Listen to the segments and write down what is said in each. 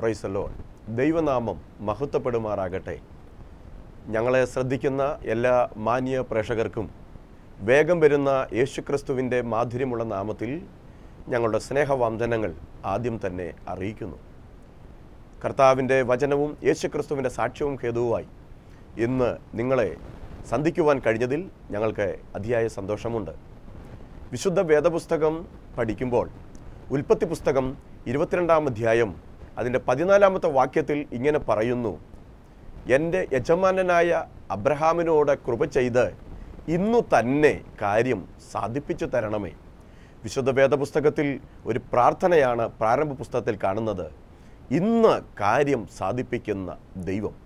പ്രൈസല്ലോ ദൈവനാമം മഹത്വപ്പെടുമാറാകട്ടെ ഞങ്ങളെ ശ്രദ്ധിക്കുന്ന എല്ലാ മാന്യ പ്രേക്ഷകർക്കും വേഗം വരുന്ന യേശുക്രിസ്തുവിൻ്റെ മാധുര്യമുള്ള നാമത്തിൽ ഞങ്ങളുടെ സ്നേഹവാന്തനങ്ങൾ ആദ്യം തന്നെ അറിയിക്കുന്നു കർത്താവിൻ്റെ വചനവും യേശുക്രിസ്തുവിൻ്റെ സാക്ഷ്യവും ഹേതുവുമായി ഇന്ന് നിങ്ങളെ സന്ധിക്കുവാൻ കഴിഞ്ഞതിൽ ഞങ്ങൾക്ക് അതിയായ സന്തോഷമുണ്ട് വിശുദ്ധ വേദപുസ്തകം പഠിക്കുമ്പോൾ ഉൽപ്പത്തി പുസ്തകം ഇരുപത്തിരണ്ടാം അധ്യായം അതിൻ്റെ പതിനാലാമത്തെ വാക്യത്തിൽ ഇങ്ങനെ പറയുന്നു എൻ്റെ യജമാനനായ അബ്രഹാമിനോട് കൃപ ചെയ്ത് ഇന്നു തന്നെ കാര്യം സാധിപ്പിച്ചു തരണമേ വിശുദ്ധ വേദപുസ്തകത്തിൽ ഒരു പ്രാർത്ഥനയാണ് പ്രാരംഭ പുസ്തകത്തിൽ കാണുന്നത് ഇന്ന് കാര്യം സാധിപ്പിക്കുന്ന ദൈവം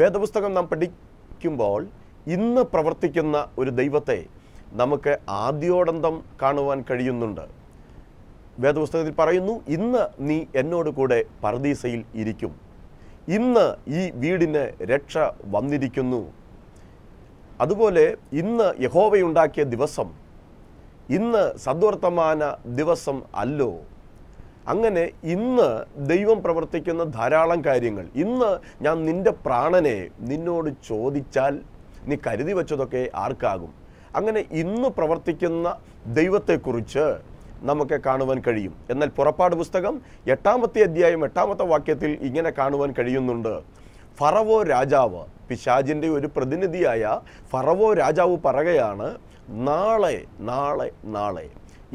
വേദപുസ്തകം നാം പഠിക്കുമ്പോൾ ഇന്ന് പ്രവർത്തിക്കുന്ന ഒരു ദൈവത്തെ നമുക്ക് ആദ്യോടന്തം കാണുവാൻ കഴിയുന്നുണ്ട് വേദപുസ്തകത്തിൽ പറയുന്നു ഇന്ന് നീ എന്നോട് കൂടെ പർദീസയിൽ ഇരിക്കും ഇന്ന് ഈ വീടിന് രക്ഷ വന്നിരിക്കുന്നു അതുപോലെ ഇന്ന് യഹോവയുണ്ടാക്കിയ ദിവസം ഇന്ന് സദ്വർത്തമാന ദിവസം അല്ലോ അങ്ങനെ ഇന്ന് ദൈവം പ്രവർത്തിക്കുന്ന ധാരാളം കാര്യങ്ങൾ ഇന്ന് ഞാൻ നിൻ്റെ പ്രാണനെ നിന്നോട് ചോദിച്ചാൽ നീ കരുതി വെച്ചതൊക്കെ ആർക്കാകും അങ്ങനെ ഇന്ന് പ്രവർത്തിക്കുന്ന ദൈവത്തെക്കുറിച്ച് നമുക്ക് കാണുവാൻ കഴിയും എന്നാൽ പുറപ്പാട് പുസ്തകം എട്ടാമത്തെ അധ്യായം എട്ടാമത്തെ വാക്യത്തിൽ ഇങ്ങനെ കാണുവാൻ കഴിയുന്നുണ്ട് ഫറവോ രാജാവ് പിശാജിൻ്റെ ഒരു പ്രതിനിധിയായ ഫറവോ രാജാവ് പറകയാണ് നാളെ നാളെ നാളെ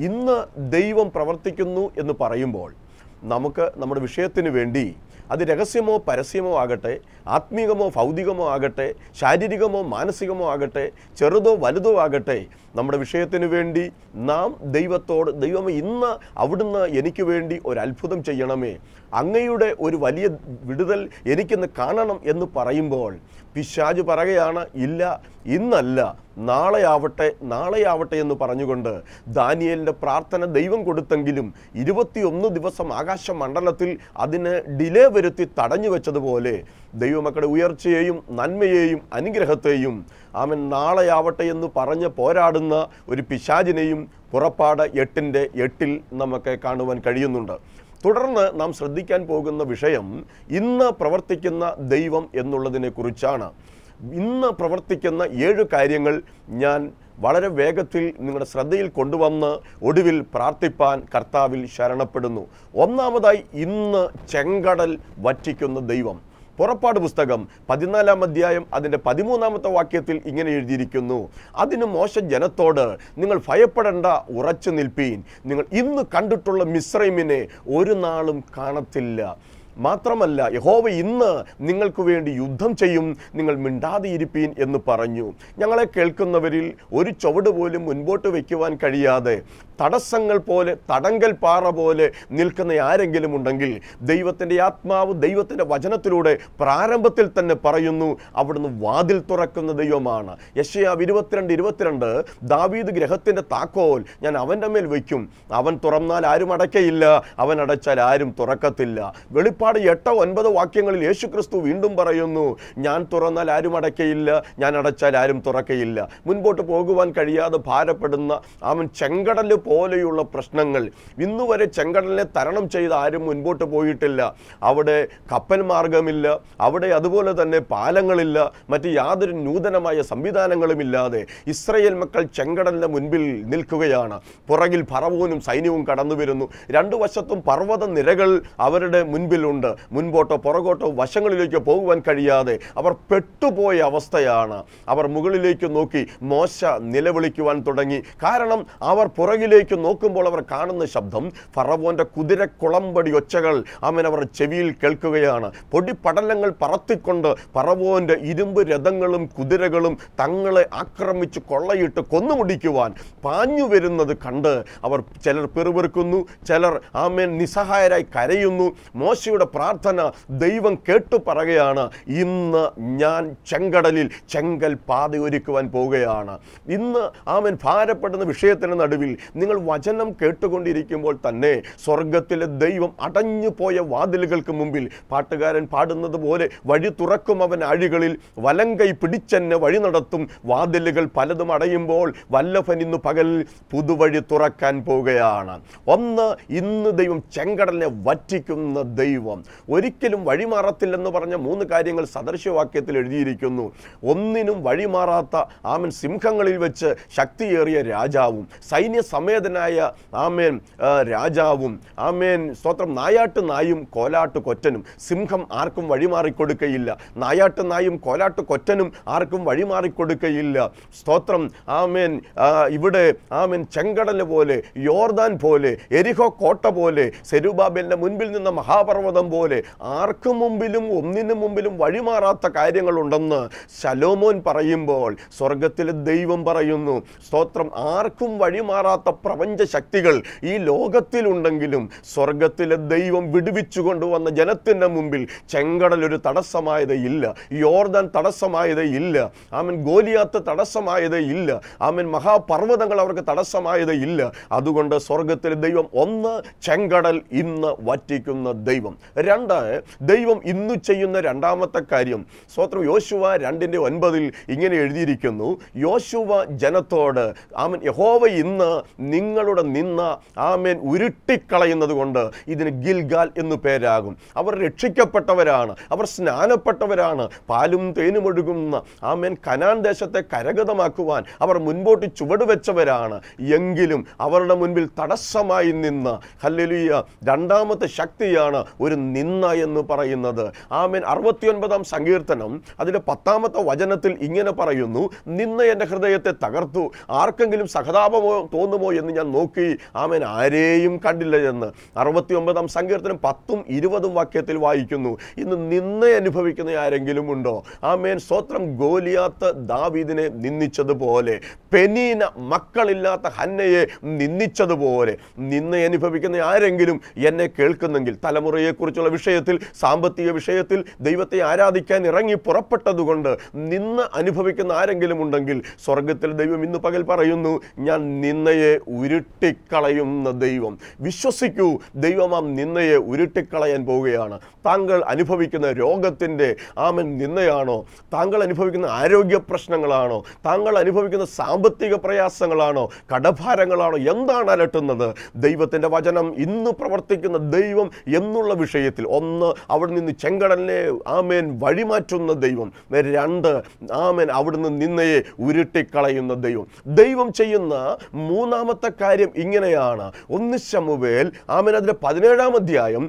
ഇന്ന് ദൈവം പ്രവർത്തിക്കുന്നു എന്ന് പറയുമ്പോൾ നമുക്ക് നമ്മുടെ വിഷയത്തിന് വേണ്ടി അത് രഹസ്യമോ പരസ്യമോ ആകട്ടെ ആത്മീകമോ ഭൗതികമോ ആകട്ടെ ശാരീരികമോ മാനസികമോ ആകട്ടെ ചെറുതോ വലുതോ ആകട്ടെ നമ്മുടെ വിഷയത്തിന് വേണ്ടി നാം ദൈവത്തോട് ദൈവമേ ഇന്ന് അവിടുന്ന് എനിക്ക് വേണ്ടി ഒരു അത്ഭുതം ചെയ്യണമേ അങ്ങയുടെ ഒരു വലിയ വിടുതൽ എനിക്കിന്ന് കാണണം എന്ന് പറയുമ്പോൾ പിശാജ് പറയുകയാണ് ഇല്ല ഇന്നല്ല നാളെയാവട്ടെ നാളെയാവട്ടെ എന്ന് പറഞ്ഞുകൊണ്ട് ദാനിയലിൻ്റെ പ്രാർത്ഥന ദൈവം കൊടുത്തെങ്കിലും ഇരുപത്തിയൊന്ന് ദിവസം ആകാശമണ്ഡലത്തിൽ അതിന് ഡിലേ വരുത്തി തടഞ്ഞു വെച്ചതുപോലെ ദൈവമക്കളുടെ ഉയർച്ചയെയും നന്മയെയും അനുഗ്രഹത്തെയും അവൻ നാളെയാവട്ടെ എന്ന് പറഞ്ഞ് പോരാടുന്ന ഒരു പിശാജിനെയും പുറപ്പാട് എട്ടിൻ്റെ എട്ടിൽ നമുക്ക് കാണുവാൻ കഴിയുന്നുണ്ട് തുടർന്ന് നാം ശ്രദ്ധിക്കാൻ പോകുന്ന വിഷയം ഇന്ന് പ്രവർത്തിക്കുന്ന ദൈവം എന്നുള്ളതിനെക്കുറിച്ചാണ് ഇന്ന് പ്രവർത്തിക്കുന്ന ഏഴ് കാര്യങ്ങൾ ഞാൻ വളരെ വേഗത്തിൽ നിങ്ങളുടെ ശ്രദ്ധയിൽ കൊണ്ടുവന്ന് ഒടുവിൽ പ്രാർത്ഥിപ്പാൻ കർത്താവിൽ ശരണപ്പെടുന്നു ഒന്നാമതായി ഇന്ന് ചെങ്കടൽ വറ്റിക്കുന്ന ദൈവം പുറപ്പാട് പുസ്തകം പതിനാലാം അധ്യായം അതിൻ്റെ പതിമൂന്നാമത്തെ വാക്യത്തിൽ ഇങ്ങനെ എഴുതിയിരിക്കുന്നു അതിന് മോശ ജനത്തോട് നിങ്ങൾ ഭയപ്പെടേണ്ട ഉറച്ചു നിൽപ്പീൻ നിങ്ങൾ ഇന്ന് കണ്ടിട്ടുള്ള മിശ്രൈമിനെ ഒരു നാളും കാണത്തില്ല മാത്രമല്ല യഹോവ ഇന്ന് നിങ്ങൾക്ക് വേണ്ടി യുദ്ധം ചെയ്യും നിങ്ങൾ മിണ്ടാതിരിപ്പീൻ എന്ന് പറഞ്ഞു ഞങ്ങളെ കേൾക്കുന്നവരിൽ ഒരു ചുവട് പോലും മുൻപോട്ട് വയ്ക്കുവാൻ കഴിയാതെ തടസ്സങ്ങൾ പോലെ തടങ്കൽ പാറ പോലെ നിൽക്കുന്ന ആരെങ്കിലും ഉണ്ടെങ്കിൽ ദൈവത്തിൻ്റെ ആത്മാവ് ദൈവത്തിൻ്റെ വചനത്തിലൂടെ പ്രാരംഭത്തിൽ തന്നെ പറയുന്നു അവിടുന്ന് വാതിൽ തുറക്കുന്ന ദൈവമാണ് യശയാവ് ഇരുപത്തിരണ്ട് ഇരുപത്തിരണ്ട് ദാവീദ് ഗ്രഹത്തിൻ്റെ താക്കോൽ ഞാൻ അവൻ്റെ മേൽ വയ്ക്കും അവൻ തുറന്നാൽ ആരും അടയ്ക്കയില്ല അവൻ അടച്ചാൽ ആരും തുറക്കത്തില്ല വെളിപ്പാട് എട്ടോ ഒൻപത് വാക്യങ്ങളിൽ യേശുക്രിസ്തു വീണ്ടും പറയുന്നു ഞാൻ തുറന്നാൽ ആരും അടയ്ക്കയില്ല ഞാൻ അടച്ചാൽ ആരും തുറക്കയില്ല മുൻപോട്ട് പോകുവാൻ കഴിയാതെ ഭാരപ്പെടുന്ന അവൻ ചെങ്കടലിൽ പോലെയുള്ള പ്രശ്നങ്ങൾ ഇന്നുവരെ വരെ ചെങ്കടലിനെ തരണം ചെയ്ത് ആരും മുൻപോട്ട് പോയിട്ടില്ല അവിടെ കപ്പൽ മാർഗമില്ല അവിടെ അതുപോലെ തന്നെ പാലങ്ങളില്ല മറ്റ് യാതൊരു നൂതനമായ സംവിധാനങ്ങളുമില്ലാതെ ഇസ്രയേൽ മക്കൾ ചെങ്കടലിൻ്റെ മുൻപിൽ നിൽക്കുകയാണ് പുറകിൽ പറവൂനും സൈന്യവും കടന്നു വരുന്നു രണ്ടു വശത്തും പർവ്വത നിരകൾ അവരുടെ മുൻപിലുണ്ട് മുൻപോട്ടോ പുറകോട്ടോ വശങ്ങളിലേക്കോ പോകുവാൻ കഴിയാതെ അവർ പെട്ടുപോയ അവസ്ഥയാണ് അവർ മുകളിലേക്ക് നോക്കി മോശ നിലവിളിക്കുവാൻ തുടങ്ങി കാരണം അവർ പുറകിലേക്ക് മുകളിലേക്ക് നോക്കുമ്പോൾ അവർ കാണുന്ന ശബ്ദം ഫറവോൻ്റെ കുതിരക്കുളമ്പടി ഒച്ചകൾ അവൻ അവർ ചെവിയിൽ കേൾക്കുകയാണ് പൊടിപടലങ്ങൾ പറത്തിക്കൊണ്ട് ഫറവോൻ്റെ ഇരുമ്പ് രഥങ്ങളും കുതിരകളും തങ്ങളെ ആക്രമിച്ച് കൊള്ളയിട്ട് കൊന്നുമുടിക്കുവാൻ പാഞ്ഞു വരുന്നത് കണ്ട് അവർ ചിലർ പിറുപിറുക്കുന്നു ചിലർ ആമേൻ നിസ്സഹായരായി കരയുന്നു മോശയുടെ പ്രാർത്ഥന ദൈവം കേട്ടു പറയുകയാണ് ഇന്ന് ഞാൻ ചെങ്കടലിൽ ചെങ്കൽ പാതയൊരുക്കുവാൻ പോവുകയാണ് ഇന്ന് ആമേൻ ഭാരപ്പെടുന്ന വിഷയത്തിന് നടുവിൽ നിങ്ങൾ വചനം കേട്ടുകൊണ്ടിരിക്കുമ്പോൾ തന്നെ സ്വർഗത്തിലെ ദൈവം അടഞ്ഞു പോയ വാതിലുകൾക്ക് മുമ്പിൽ പാട്ടുകാരൻ പാടുന്നത് പോലെ വഴി തുറക്കും അവൻ അഴികളിൽ വലങ്കൈ പിടിച്ചെന്നെ വഴി നടത്തും വാതിലുകൾ പലതും അടയുമ്പോൾ വല്ലഭൻ ഇന്ന് പകൽ പുതുവഴി തുറക്കാൻ പോവുകയാണ് ഒന്ന് ഇന്ന് ദൈവം ചെങ്കടലിനെ വറ്റിക്കുന്ന ദൈവം ഒരിക്കലും വഴിമാറത്തില്ലെന്ന് പറഞ്ഞ മൂന്ന് കാര്യങ്ങൾ സദൃശ്യവാക്യത്തിൽ എഴുതിയിരിക്കുന്നു ഒന്നിനും വഴിമാറാത്ത ആമൻ സിംഹങ്ങളിൽ വെച്ച് ശക്തിയേറിയ രാജാവും സൈന്യ സമയ അഭിഷേകനായ ആമേൻ രാജാവും ആമേൻ സ്തോത്രം നായാട്ട് നായും കോലാട്ട് കൊറ്റനും സിംഹം ആർക്കും വഴിമാറിക്കൊടുക്കയില്ല നായാട്ട് നായും കോലാട്ട് കൊറ്റനും ആർക്കും വഴിമാറിക്കൊടുക്കയില്ല സ്തോത്രം ആമേൻ ഇവിടെ ആമേൻ ചെങ്കടൽ പോലെ യോർദാൻ പോലെ എരിഹോ കോട്ട പോലെ സെരുബാബേലിൻ്റെ മുൻപിൽ നിന്ന മഹാപർവ്വതം പോലെ ആർക്കും മുമ്പിലും ഒന്നിനു മുമ്പിലും വഴിമാറാത്ത കാര്യങ്ങളുണ്ടെന്ന് ശലോമോൻ പറയുമ്പോൾ സ്വർഗത്തിലെ ദൈവം പറയുന്നു സ്തോത്രം ആർക്കും വഴിമാറാത്ത പ്രപഞ്ച ശക്തികൾ ഈ ലോകത്തിലുണ്ടെങ്കിലും സ്വർഗത്തിലെ ദൈവം വിടുവിച്ചു കൊണ്ടുവന്ന ജനത്തിൻ്റെ മുമ്പിൽ ചെങ്കടൽ ഒരു തടസ്സമായത് ഇല്ല യോർദാൻ തടസ്സമായത് ഇല്ല ആമൻ ഗോലിയാത്ത് തടസ്സമായത് ഇല്ല ആമൻ മഹാപർവ്വതങ്ങൾ അവർക്ക് തടസ്സമായത് ഇല്ല അതുകൊണ്ട് സ്വർഗത്തിലെ ദൈവം ഒന്ന് ചെങ്കടൽ ഇന്ന് വറ്റിക്കുന്ന ദൈവം രണ്ട് ദൈവം ഇന്ന് ചെയ്യുന്ന രണ്ടാമത്തെ കാര്യം സ്വത്രം യോശുവ രണ്ടിൻ്റെ ഒൻപതിൽ ഇങ്ങനെ എഴുതിയിരിക്കുന്നു യോശുവ ജനത്തോട് ആമൻ യഹോവ ഇന്ന് നിങ്ങളുടെ നിന്ന ആമേൻ ഉരുട്ടിക്കളയുന്നത് കൊണ്ട് ഇതിന് ഗിൽഗാൽ എന്നു പേരാകും അവർ രക്ഷിക്കപ്പെട്ടവരാണ് അവർ സ്നാനപ്പെട്ടവരാണ് പാലും തേനും ഒഴുകുന്ന ആമേൻ കനാൻ ദേശത്തെ കരഗതമാക്കുവാൻ അവർ മുൻപോട്ട് ചുവടുവെച്ചവരാണ് എങ്കിലും അവരുടെ മുൻപിൽ തടസ്സമായി നിന്ന് ഹല്ലലിയ രണ്ടാമത്തെ ശക്തിയാണ് ഒരു നിന്ന എന്ന് പറയുന്നത് ആമേൻ അറുപത്തിയൊൻപതാം സങ്കീർത്തനം അതിൻ്റെ പത്താമത്തെ വചനത്തിൽ ഇങ്ങനെ പറയുന്നു നിന്ന് എൻ്റെ ഹൃദയത്തെ തകർത്തു ആർക്കെങ്കിലും സഹതാപമോ തോന്നുമോ എന്ന് ഞാൻ നോക്കി ആമേൻ ആരെയും കണ്ടില്ല എന്ന് അറുപത്തി ഒമ്പതാം സങ്കീർത്തനം പത്തും ഇരുപതും വാക്യത്തിൽ വായിക്കുന്നു ഇന്ന് നിന്നെ അനുഭവിക്കുന്ന ആരെങ്കിലും ഉണ്ടോ ആമേൻ സ്വത്രം ഗോലിയാത്ത ദാവീദിനെ നിന്ദിച്ചതുപോലെ പെനീന മക്കളില്ലാത്ത ഹന്നയെ നിന്ദിച്ചതുപോലെ നിന്നെ അനുഭവിക്കുന്ന ആരെങ്കിലും എന്നെ കേൾക്കുന്നെങ്കിൽ തലമുറയെക്കുറിച്ചുള്ള വിഷയത്തിൽ സാമ്പത്തിക വിഷയത്തിൽ ദൈവത്തെ ആരാധിക്കാൻ ഇറങ്ങി പുറപ്പെട്ടതുകൊണ്ട് നിന്ന് അനുഭവിക്കുന്ന ആരെങ്കിലും ഉണ്ടെങ്കിൽ സ്വർഗത്തിൽ ദൈവം ഇന്ന് പകൽ പറയുന്നു ഞാൻ നിന്നയെ ഉരുട്ടിക്കളയുന്ന ദൈവം വിശ്വസിക്കൂ ദൈവമാം നിന്നയെ ഉരുട്ടിക്കളയാൻ പോവുകയാണ് താങ്കൾ അനുഭവിക്കുന്ന രോഗത്തിൻ്റെ ആമൻ നിന്നയാണോ താങ്കൾ അനുഭവിക്കുന്ന ആരോഗ്യ പ്രശ്നങ്ങളാണോ താങ്കൾ അനുഭവിക്കുന്ന സാമ്പത്തിക പ്രയാസങ്ങളാണോ കടഭാരങ്ങളാണോ എന്താണ് അലട്ടുന്നത് ദൈവത്തിൻ്റെ വചനം ഇന്ന് പ്രവർത്തിക്കുന്ന ദൈവം എന്നുള്ള വിഷയത്തിൽ ഒന്ന് അവിടെ നിന്ന് ചെങ്കടലിനെ ആമേൻ വഴിമാറ്റുന്ന ദൈവം രണ്ട് ആമേൻ അവിടുന്ന് നിന്നയെ ഉരുട്ടിക്കളയുന്ന ദൈവം ദൈവം ചെയ്യുന്ന മൂന്നാമത്തെ രണ്ടാമത്തെ കാര്യം ഇങ്ങനെയാണ് ഒന്ന് ശമുവേൽ ആമൻ അതിൻ്റെ പതിനേഴാം അധ്യായം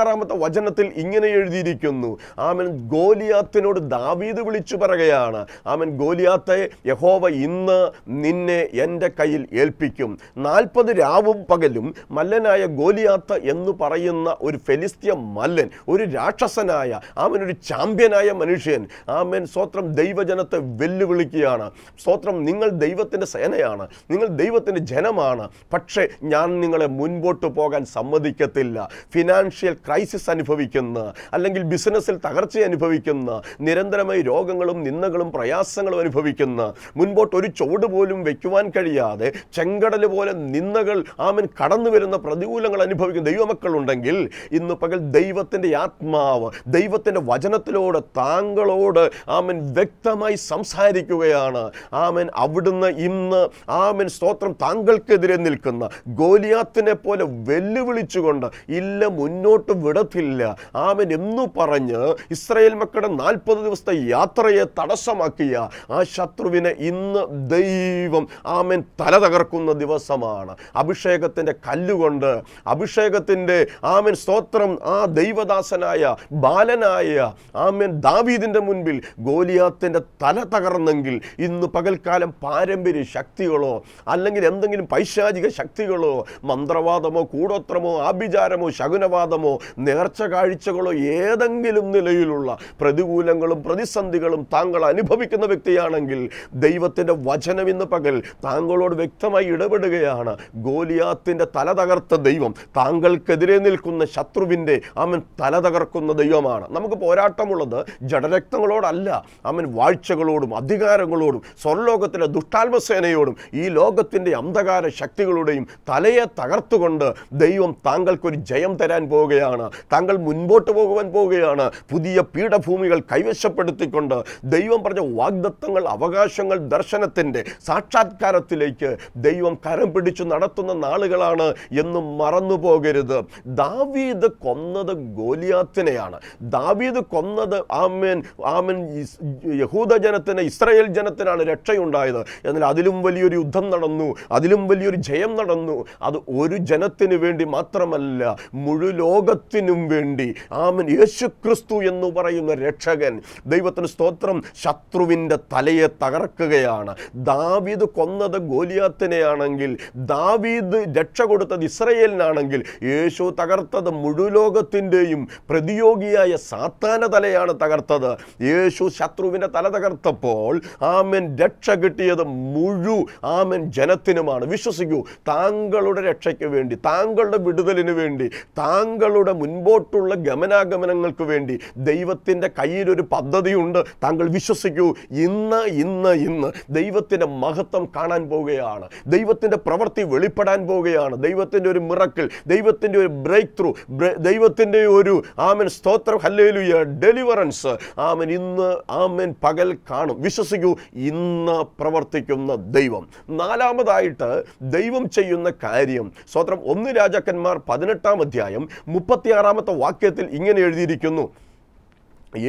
ആറാമത്തെ വചനത്തിൽ ഇങ്ങനെ എഴുതിയിരിക്കുന്നു ആമൻ ഗോലിയാത്തിനോട് ദാവീദ് വിളിച്ചു പറയുകയാണ് ആമൻ ഗോലിയാത്തെ യഹോവ ഇന്ന് നിന്നെ എൻ്റെ കയ്യിൽ ഏൽപ്പിക്കും നാൽപ്പത് രാവും പകലും മല്ലനായ ഗോലിയാത്ത എന്ന് പറയുന്ന ഒരു ഫെലിസ്തീയ മല്ലൻ ഒരു രാക്ഷസനായ ആമൻ ഒരു ചാമ്പ്യനായ മനുഷ്യൻ ആമൻ സ്വത്രം ദൈവജനത്തെ വെല്ലുവിളിക്കുകയാണ് സ്വത്രം നിങ്ങൾ ദൈവത്തിൻ്റെ സേനയാണ് നിങ്ങൾ ദൈവത്തിൻ്റെ ദൈവത്തിൻ്റെ ജനമാണ് പക്ഷേ ഞാൻ നിങ്ങളെ മുൻപോട്ട് പോകാൻ സമ്മതിക്കത്തില്ല ഫിനാൻഷ്യൽ ക്രൈസിസ് അനുഭവിക്കുന്ന അല്ലെങ്കിൽ ബിസിനസ്സിൽ തകർച്ച അനുഭവിക്കുന്ന നിരന്തരമായി രോഗങ്ങളും നിന്ദകളും പ്രയാസങ്ങളും അനുഭവിക്കുന്ന മുൻപോട്ട് ഒരു ചുവട് പോലും വയ്ക്കുവാൻ കഴിയാതെ ചെങ്കടൽ പോലെ നിന്ദകൾ ആമൻ കടന്നു വരുന്ന പ്രതികൂലങ്ങൾ അനുഭവിക്കുന്ന ദൈവമക്കളുണ്ടെങ്കിൽ ഇന്ന് പകൽ ദൈവത്തിൻ്റെ ആത്മാവ് ദൈവത്തിൻ്റെ വചനത്തിലൂടെ താങ്കളോട് ആമൻ വ്യക്തമായി സംസാരിക്കുകയാണ് ആമൻ അവിടുന്ന് ഇന്ന് ആമൻ സ്തോത്രം താങ്കൾക്കെതിരെ നിൽക്കുന്ന ഗോലിയാത്തിനെ പോലെ വെല്ലുവിളിച്ചുകൊണ്ട് ഇല്ല മുന്നോട്ട് വിടത്തില്ല ആമൻ എന്നു പറഞ്ഞ് ഇസ്രയേൽ മക്കളുടെ നാൽപ്പത് ദിവസത്തെ യാത്രയെ തടസ്സമാക്കിയ ആ ശത്രുവിനെ ഇന്ന് ദൈവം ആമൻ തല തകർക്കുന്ന ദിവസമാണ് അഭിഷേകത്തിൻ്റെ കല്ലുകൊണ്ട് അഭിഷേകത്തിൻ്റെ ആമൻ സ്തോത്രം ആ ദൈവദാസനായ ബാലനായ ആമൻ ദാവീദിൻ്റെ മുൻപിൽ ഗോലിയാത്തിൻ്റെ തല തകർന്നെങ്കിൽ ഇന്ന് പകൽക്കാലം പാരമ്പര്യ ശക്തികളോ അല്ലെങ്കിൽ എന്തെങ്കിലും പൈശാചിക ശക്തികളോ മന്ത്രവാദമോ കൂടോത്രമോ ആഭിചാരമോ ശകുനവാദമോ നേർച്ച കാഴ്ചകളോ ഏതെങ്കിലും നിലയിലുള്ള പ്രതികൂലങ്ങളും പ്രതിസന്ധികളും താങ്കൾ അനുഭവിക്കുന്ന വ്യക്തിയാണെങ്കിൽ ദൈവത്തിൻ്റെ വചനം ഇന്ന് പകൽ താങ്കളോട് വ്യക്തമായി ഇടപെടുകയാണ് ഗോലിയാത്തിൻ്റെ തല തകർത്ത ദൈവം താങ്കൾക്കെതിരെ നിൽക്കുന്ന ശത്രുവിൻ്റെ അവൻ തല തകർക്കുന്ന ദൈവമാണ് നമുക്ക് പോരാട്ടമുള്ളത് ജഡരക്തങ്ങളോടല്ല അവൻ വാഴ്ചകളോടും അധികാരങ്ങളോടും സ്വർലോകത്തിലെ ദുഷ്ടാത്മസേനയോടും ഈ ലോകത്തിൻ്റെ അന്ധകാര ശക്തികളുടെയും തലയെ തകർത്തുകൊണ്ട് ദൈവം താങ്കൾക്കൊരു ജയം തരാൻ പോവുകയാണ് താങ്കൾ മുൻപോട്ട് പോകുവാൻ പോവുകയാണ് പുതിയ പീഠഭൂമികൾ കൈവശപ്പെടുത്തിക്കൊണ്ട് ദൈവം പറഞ്ഞ വാഗ്ദത്തങ്ങൾ അവകാശങ്ങൾ ദർശനത്തിൻ്റെ സാക്ഷാത്കാരത്തിലേക്ക് ദൈവം കരം പിടിച്ചു നടത്തുന്ന നാളുകളാണ് എന്നും മറന്നു പോകരുത് ദാവീദ് കൊന്നത് ഗോലിയാത്തിനെയാണ് ദാവീദ് കൊന്നത് ആമേൻ ആമൻ യഹൂദ ജനത്തിന് ഇസ്രയേൽ ജനത്തിനാണ് രക്ഷയുണ്ടായത് എന്നാൽ അതിലും വലിയൊരു യുദ്ധം നടന്നു അതിലും വലിയൊരു ജയം നടന്നു അത് ഒരു ജനത്തിന് വേണ്ടി മാത്രമല്ല മുഴു ലോകത്തിനും വേണ്ടി ആമൻ യേശു ക്രിസ്തു എന്ന് പറയുന്ന രക്ഷകൻ ദൈവത്തിന് സ്തോത്രം ശത്രുവിൻ്റെ തലയെ തകർക്കുകയാണ് ദാവീദ് കൊന്നത് ഗോലിയാത്തിനെയാണെങ്കിൽ ദാവീദ് രക്ഷ കൊടുത്തത് ഇസ്രയേലിനാണെങ്കിൽ യേശു തകർത്തത് മുഴുലോകത്തിൻ്റെയും പ്രതിയോഗിയായ സാത്താന തലയാണ് തകർത്തത് യേശു ശത്രുവിൻ്റെ തല തകർത്തപ്പോൾ ആമൻ രക്ഷ കിട്ടിയത് മുഴു ആമൻ ജനത്തിന് ദൈവത്തിനുമാണ് വിശ്വസിക്കൂ താങ്കളുടെ രക്ഷയ്ക്ക് വേണ്ടി താങ്കളുടെ വിടുതലിന് വേണ്ടി താങ്കളുടെ മുൻപോട്ടുള്ള ഗമനാഗമനങ്ങൾക്ക് വേണ്ടി ദൈവത്തിൻ്റെ കയ്യിലൊരു പദ്ധതിയുണ്ട് താങ്കൾ വിശ്വസിക്കൂ ഇന്ന് ഇന്ന് ഇന്ന് ദൈവത്തിൻ്റെ മഹത്വം കാണാൻ പോവുകയാണ് ദൈവത്തിൻ്റെ പ്രവൃത്തി വെളിപ്പെടാൻ പോവുകയാണ് ദൈവത്തിൻ്റെ ഒരു മിറക്കിൽ ദൈവത്തിൻ്റെ ഒരു ബ്രേക്ക് ത്രൂ ദൈവത്തിൻ്റെ ഒരു ആമൻ സ്തോത്രം ഹല്ലേലുയ ഡെലിവറൻസ് ആമൻ ഇന്ന് ആമൻ പകൽ കാണും വിശ്വസിക്കൂ ഇന്ന് പ്രവർത്തിക്കുന്ന ദൈവം നാലാമതായി അടുത്തതായിട്ട് ദൈവം ചെയ്യുന്ന കാര്യം സ്വത്രം ഒന്ന് രാജാക്കന്മാർ പതിനെട്ടാം അധ്യായം മുപ്പത്തിയാറാമത്തെ വാക്യത്തിൽ ഇങ്ങനെ എഴുതിയിരിക്കുന്നു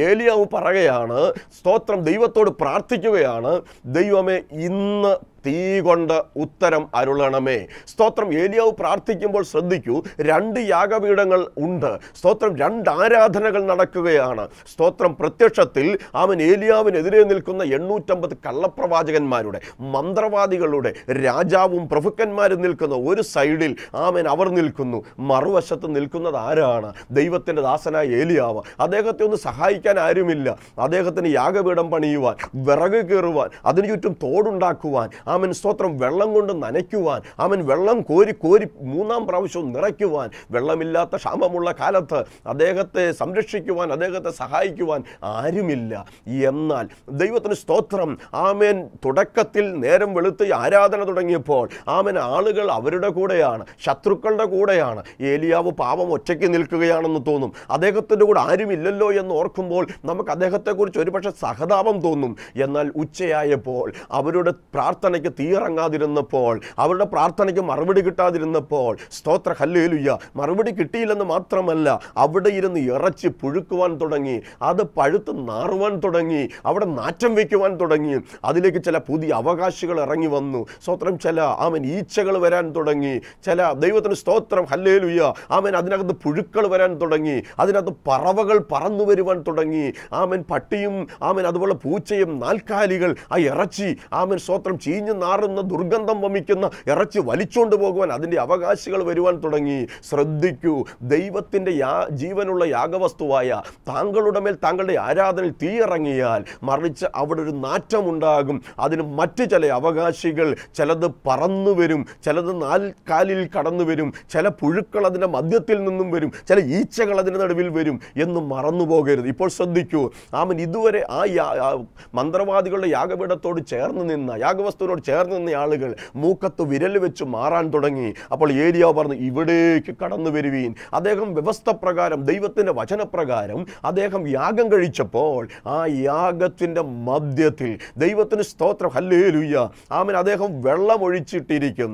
ഏലിയാവ് പറയുകയാണ് സ്തോത്രം ദൈവത്തോട് പ്രാർത്ഥിക്കുകയാണ് ദൈവമേ ഇന്ന് തീ കൊണ്ട് ഉത്തരം അരുളണമേ സ്തോത്രം ഏലിയാവ് പ്രാർത്ഥിക്കുമ്പോൾ ശ്രദ്ധിക്കൂ രണ്ട് യാഗപീഠങ്ങൾ ഉണ്ട് സ്തോത്രം രണ്ട് ആരാധനകൾ നടക്കുകയാണ് സ്തോത്രം പ്രത്യക്ഷത്തിൽ അവൻ ഏലിയാവിനെതിരെ നിൽക്കുന്ന എണ്ണൂറ്റമ്പത് കള്ളപ്രവാചകന്മാരുടെ മന്ത്രവാദികളുടെ രാജാവും പ്രഭുക്കന്മാരും നിൽക്കുന്ന ഒരു സൈഡിൽ ആമൻ അവർ നിൽക്കുന്നു മറുവശത്ത് നിൽക്കുന്നത് ആരാണ് ദൈവത്തിൻ്റെ ദാസനായ ഏലിയാവ് അദ്ദേഹത്തെ ഒന്ന് സഹായിക്കാൻ ആരുമില്ല അദ്ദേഹത്തിന് യാഗപീഠം പണിയുവാൻ വിറക് കയറുവാൻ അതിനു ചുറ്റും തോടുണ്ടാക്കുവാൻ ആ അവൻ സ്തോത്രം വെള്ളം കൊണ്ട് നനയ്ക്കുവാൻ അവൻ വെള്ളം കോരി കോരി മൂന്നാം പ്രാവശ്യവും നിറയ്ക്കുവാൻ വെള്ളമില്ലാത്ത ക്ഷാമമുള്ള കാലത്ത് അദ്ദേഹത്തെ സംരക്ഷിക്കുവാൻ അദ്ദേഹത്തെ സഹായിക്കുവാൻ ആരുമില്ല എന്നാൽ ദൈവത്തിന് സ്തോത്രം ആമേൻ തുടക്കത്തിൽ നേരം വെളുത്ത് ആരാധന തുടങ്ങിയപ്പോൾ ആമൻ ആളുകൾ അവരുടെ കൂടെയാണ് ശത്രുക്കളുടെ കൂടെയാണ് ഏലിയാവ് പാപം ഒറ്റയ്ക്ക് നിൽക്കുകയാണെന്ന് തോന്നും അദ്ദേഹത്തിൻ്റെ കൂടെ ആരുമില്ലല്ലോ എന്ന് ഓർക്കുമ്പോൾ നമുക്ക് അദ്ദേഹത്തെക്കുറിച്ച് ഒരുപക്ഷെ സഹതാപം തോന്നും എന്നാൽ ഉച്ചയായപ്പോൾ അവരുടെ പ്രാർത്ഥനയ്ക്ക് പ്രാർത്ഥനയ്ക്ക് തീയിറങ്ങാതിരുന്നപ്പോൾ അവരുടെ പ്രാർത്ഥനയ്ക്ക് മറുപടി കിട്ടാതിരുന്നപ്പോൾ സ്തോത്ര ഹല്ലേലുയ്യ മറുപടി കിട്ടിയില്ലെന്ന് മാത്രമല്ല അവിടെ ഇരുന്ന് ഇറച്ചി പുഴുക്കുവാൻ തുടങ്ങി അത് പഴുത്ത് നാറുവാൻ തുടങ്ങി അവിടെ നാറ്റം വയ്ക്കുവാൻ തുടങ്ങി അതിലേക്ക് ചില പുതിയ അവകാശികൾ ഇറങ്ങി വന്നു സ്തോത്രം ചില ആമൻ ഈച്ചകൾ വരാൻ തുടങ്ങി ചില ദൈവത്തിന് സ്തോത്രം ഹല്ലേലുയ്യ ആമൻ അതിനകത്ത് പുഴുക്കൾ വരാൻ തുടങ്ങി അതിനകത്ത് പറവകൾ പറന്നു വരുവാൻ തുടങ്ങി ആമൻ പട്ടിയും ആമൻ അതുപോലെ പൂച്ചയും നാൽക്കാലികൾ ആ ഇറച്ചി ആമൻ സ്തോത്രം ചീഞ്ഞ് നാറുന്ന ദുർഗന്ധം വമിക്കുന്ന ഇറച്ചി വലിച്ചുകൊണ്ട് പോകുവാൻ അതിൻ്റെ അവകാശികൾ വരുവാൻ തുടങ്ങി ശ്രദ്ധിക്കൂ ദൈവത്തിൻ്റെ യാ ജീവനുള്ള യാഗവസ്തുവായ താങ്കളുടെ മേൽ താങ്കളുടെ ആരാധനയിൽ തീയിറങ്ങിയാൽ മറിച്ച് അവിടെ ഒരു ഉണ്ടാകും അതിന് മറ്റ് ചില അവകാശികൾ ചിലത് പറന്നു വരും ചിലത് നാൽക്കാലിൽ കടന്നു വരും ചില പുഴുക്കൾ അതിൻ്റെ മധ്യത്തിൽ നിന്നും വരും ചില ഈച്ചകൾ അതിൻ്റെ നടുവിൽ വരും എന്ന് മറന്നു പോകരുത് ഇപ്പോൾ ശ്രദ്ധിക്കൂ ആമൻ ഇതുവരെ ആ മന്ത്രവാദികളുടെ യാഗപീഠത്തോട് ചേർന്ന് നിന്ന യാഗവസ്തുവിനോട് അവരോട് ചേർന്ന് നിന്ന ആളുകൾ മൂക്കത്ത് വിരൽ വെച്ച് മാറാൻ തുടങ്ങി അപ്പോൾ ഏലിയാവ് പറഞ്ഞു ഇവിടേക്ക് കടന്നു വരുവീൻ അദ്ദേഹം വ്യവസ്ഥ പ്രകാരം ദൈവത്തിൻ്റെ വചനപ്രകാരം അദ്ദേഹം യാഗം കഴിച്ചപ്പോൾ ആ യാഗത്തിൻ്റെ മധ്യത്തിൽ ദൈവത്തിന് സ്തോത്രം ഹല്ലേ ലുയ്യ ആമൻ അദ്ദേഹം വെള്ളമൊഴിച്ചിട്ടിരിക്കുന്ന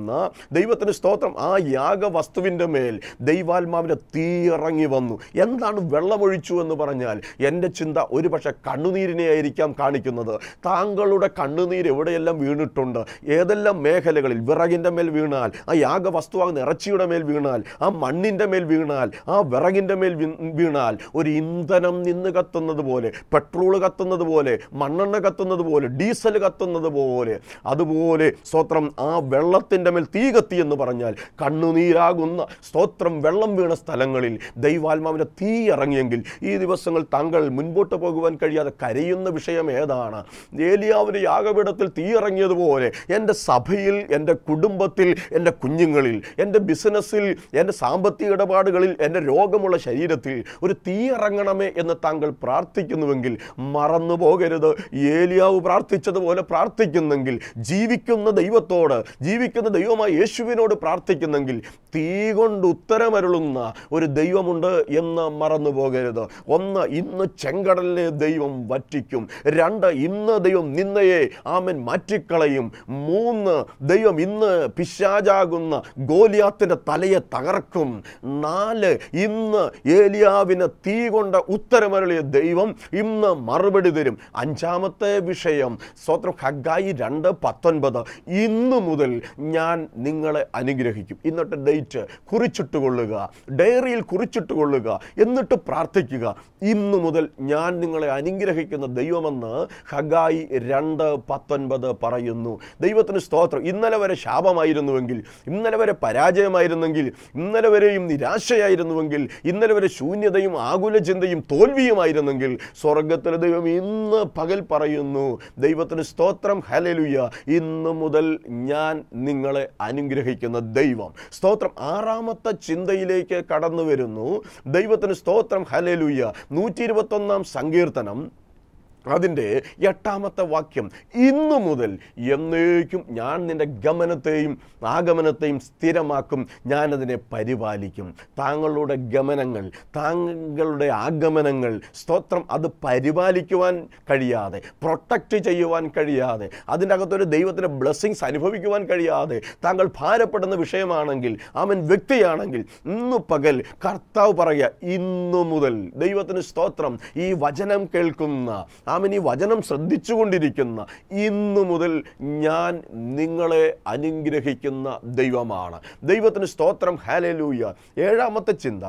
ദൈവത്തിന് സ്തോത്രം ആ യാഗ വസ്തുവിൻ്റെ മേൽ ദൈവാത്മാവിൻ്റെ തീ ഇറങ്ങി വന്നു എന്താണ് വെള്ളമൊഴിച്ചു എന്ന് പറഞ്ഞാൽ എൻ്റെ ചിന്ത ഒരുപക്ഷെ കണ്ണുനീരിനെ ആയിരിക്കാം കാണിക്കുന്നത് താങ്കളുടെ കണ്ണുനീർ എവിടെയെല്ലാം വീണിട്ടുണ്ട് കൊണ്ട് ഏതെല്ലാം മേഖലകളിൽ വിറകിൻ്റെ മേൽ വീണാൽ ആ യാഗവസ്തുവാകുന്ന ഇറച്ചിയുടെ മേൽ വീണാൽ ആ മണ്ണിൻ്റെ മേൽ വീണാൽ ആ വിറകിൻ്റെ മേൽ വീണാൽ ഒരു ഇന്ധനം നിന്ന് കത്തുന്നത് പോലെ പെട്രോൾ കത്തുന്നത് പോലെ മണ്ണെണ്ണ കത്തുന്നത് പോലെ ഡീസൽ കത്തുന്നത് പോലെ അതുപോലെ സ്തോത്രം ആ വെള്ളത്തിൻ്റെ മേൽ തീ കത്തി എന്ന് പറഞ്ഞാൽ കണ്ണുനീരാകുന്ന സ്തോത്രം വെള്ളം വീണ സ്ഥലങ്ങളിൽ ദൈവാത്മാവിൻ്റെ തീ ഇറങ്ങിയെങ്കിൽ ഈ ദിവസങ്ങൾ താങ്കൾ മുൻപോട്ട് പോകുവാൻ കഴിയാതെ കരയുന്ന വിഷയം ഏതാണ് ഏലിയാവിൻ്റെ യാഗപീഠത്തിൽ തീ ഇറങ്ങിയതുപോലെ പോലെ എൻ്റെ സഭയിൽ എൻ്റെ കുടുംബത്തിൽ എൻ്റെ കുഞ്ഞുങ്ങളിൽ എൻ്റെ ബിസിനസ്സിൽ എൻ്റെ സാമ്പത്തിക ഇടപാടുകളിൽ എൻ്റെ രോഗമുള്ള ശരീരത്തിൽ ഒരു തീ ഇറങ്ങണമേ എന്ന് താങ്കൾ പ്രാർത്ഥിക്കുന്നുവെങ്കിൽ മറന്നു പോകരുത് ഏലിയാവ് പ്രാർത്ഥിച്ചതുപോലെ പ്രാർത്ഥിക്കുന്നെങ്കിൽ ജീവിക്കുന്ന ദൈവത്തോട് ജീവിക്കുന്ന ദൈവമായ യേശുവിനോട് പ്രാർത്ഥിക്കുന്നെങ്കിൽ തീ കൊണ്ട് ഉത്തരമരുളുന്ന ഒരു ദൈവമുണ്ട് എന്ന് മറന്നു പോകരുത് ഒന്ന് ഇന്ന് ചെങ്കടലിനെ ദൈവം വറ്റിക്കും രണ്ട് ഇന്ന് ദൈവം നിന്നയെ ആമൻ മാറ്റിക്കളയും മൂന്ന് ദൈവം ഇന്ന് പിശാചാകുന്ന ഗോലിയാത്തിൻ്റെ തലയെ തകർക്കും നാല് ഇന്ന് ഏലിയാവിനെ തീ കൊണ്ട ഉത്തരമരളിയ ദൈവം ഇന്ന് മറുപടി തരും അഞ്ചാമത്തെ വിഷയം സ്വത്ര ഹഗായി രണ്ട് പത്തൊൻപത് ഇന്ന് മുതൽ ഞാൻ നിങ്ങളെ അനുഗ്രഹിക്കും ഇന്നത്തെ ഡേറ്റ് കുറിച്ചിട്ട് കൊള്ളുക ഡയറിയിൽ കുറിച്ചിട്ട് കൊള്ളുക എന്നിട്ട് പ്രാർത്ഥിക്കുക ഇന്നു മുതൽ ഞാൻ നിങ്ങളെ അനുഗ്രഹിക്കുന്ന ദൈവമെന്ന് ഹഗായി രണ്ട് പത്തൊൻപത് പറയുന്നു ദൈവത്തിന് സ്തോത്രം ഇന്നലെ വരെ ശാപമായിരുന്നുവെങ്കിൽ ഇന്നലെ വരെ പരാജയമായിരുന്നെങ്കിൽ ഇന്നലെ വരെയും നിരാശയായിരുന്നുവെങ്കിൽ ഇന്നലെ വരെ ശൂന്യതയും ആകുല ചിന്തയും തോൽവിയുമായിരുന്നെങ്കിൽ സ്വർഗത്തിലെ ദൈവം ഇന്ന് പകൽ പറയുന്നു ദൈവത്തിന് സ്തോത്രം ഹലലുയ ഇന്ന് മുതൽ ഞാൻ നിങ്ങളെ അനുഗ്രഹിക്കുന്ന ദൈവം സ്തോത്രം ആറാമത്തെ ചിന്തയിലേക്ക് കടന്നു വരുന്നു ദൈവത്തിന് സ്തോത്രം ഹലലുയ നൂറ്റി ഇരുപത്തൊന്നാം സങ്കീർത്തനം അതിൻ്റെ എട്ടാമത്തെ വാക്യം ഇന്നു മുതൽ എന്നേക്കും ഞാൻ നിൻ്റെ ഗമനത്തെയും ആഗമനത്തെയും സ്ഥിരമാക്കും ഞാനതിനെ പരിപാലിക്കും താങ്കളുടെ ഗമനങ്ങൾ താങ്കളുടെ ആഗമനങ്ങൾ സ്തോത്രം അത് പരിപാലിക്കുവാൻ കഴിയാതെ പ്രൊട്ടക്റ്റ് ചെയ്യുവാൻ കഴിയാതെ അതിൻ്റെ അകത്തൊരു ദൈവത്തിൻ്റെ ബ്ലെസ്സിങ്സ് അനുഭവിക്കുവാൻ കഴിയാതെ താങ്കൾ ഭാരപ്പെടുന്ന വിഷയമാണെങ്കിൽ അവൻ വ്യക്തിയാണെങ്കിൽ ഇന്നു പകൽ കർത്താവ് പറയുക ഇന്നു മുതൽ ദൈവത്തിന് സ്തോത്രം ഈ വചനം കേൾക്കുന്ന നാം ഇനി വചനം ശ്രദ്ധിച്ചുകൊണ്ടിരിക്കുന്ന ഇന്നു മുതൽ ഞാൻ നിങ്ങളെ അനുഗ്രഹിക്കുന്ന ദൈവമാണ് ദൈവത്തിന് സ്തോത്രം ഹാലലൂയ ഏഴാമത്തെ ചിന്ത